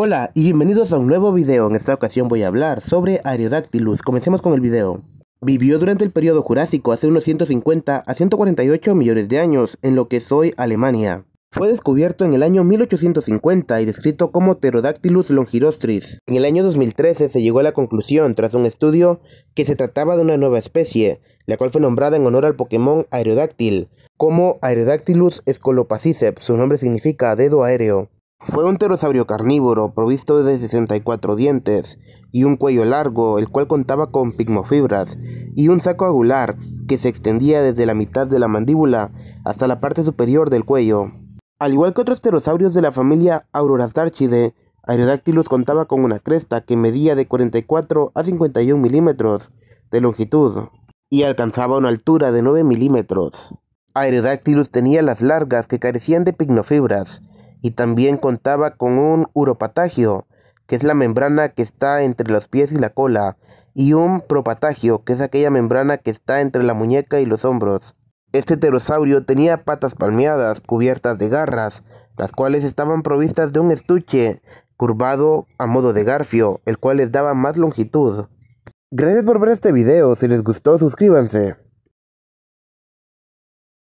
Hola y bienvenidos a un nuevo video, en esta ocasión voy a hablar sobre Aerodactylus, comencemos con el video. Vivió durante el periodo jurásico hace unos 150 a 148 millones de años en lo que es hoy Alemania. Fue descubierto en el año 1850 y descrito como Pterodactylus longirostris. En el año 2013 se llegó a la conclusión, tras un estudio, que se trataba de una nueva especie, la cual fue nombrada en honor al Pokémon Aerodactyl, como Aerodactylus scolopaciceps, su nombre significa dedo aéreo. Fue un pterosaurio carnívoro provisto de 64 dientes y un cuello largo, el cual contaba con pigmofibras y un saco agular que se extendía desde la mitad de la mandíbula hasta la parte superior del cuello. Al igual que otros pterosaurios de la familia Aurorastarchidae, Aerodactylus contaba con una cresta que medía de 44 a 51 milímetros de longitud y alcanzaba una altura de 9 milímetros. Aerodactylus tenía las largas que carecían de pignofibras y también contaba con un uropatagio, que es la membrana que está entre los pies y la cola, y un propatagio, que es aquella membrana que está entre la muñeca y los hombros. Este pterosaurio tenía patas palmeadas cubiertas de garras, las cuales estaban provistas de un estuche curvado a modo de garfio, el cual les daba más longitud. Gracias por ver este video, si les gustó suscríbanse.